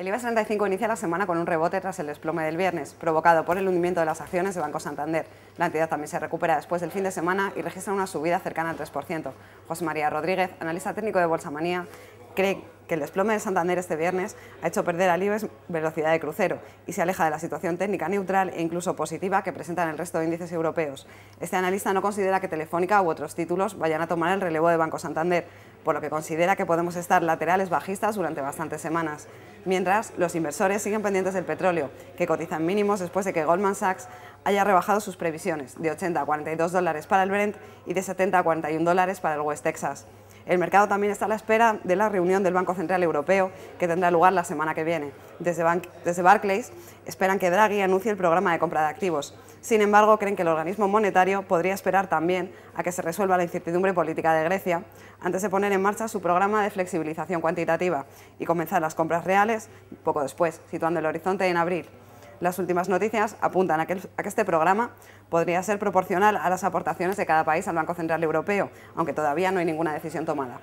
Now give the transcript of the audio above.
El IBEX 35 inicia la semana con un rebote tras el desplome del viernes, provocado por el hundimiento de las acciones de Banco Santander. La entidad también se recupera después del fin de semana y registra una subida cercana al 3%. José María Rodríguez, analista técnico de Bolsa Manía, cree que el desplome de Santander este viernes ha hecho perder a Libes velocidad de crucero y se aleja de la situación técnica neutral e incluso positiva que presentan el resto de índices europeos. Este analista no considera que Telefónica u otros títulos vayan a tomar el relevo de Banco Santander, por lo que considera que podemos estar laterales bajistas durante bastantes semanas. Mientras, los inversores siguen pendientes del petróleo, que cotizan mínimos después de que Goldman Sachs haya rebajado sus previsiones de 80 a 42 dólares para el Brent y de 70 a 41 dólares para el West Texas. El mercado también está a la espera de la reunión del Banco Central Europeo, que tendrá lugar la semana que viene. Desde, Barclays esperan que Draghi anuncie el programa de compra de activos. Sin embargo, creen que el organismo monetario podría esperar también a que se resuelva la incertidumbre política de Grecia antes de poner en marcha su programa de flexibilización cuantitativa y comenzar las compras reales poco después, situando el horizonte en abril. Las últimas noticias apuntan a que, este programa podría ser proporcional a las aportaciones de cada país al Banco Central Europeo, aunque todavía no hay ninguna decisión tomada.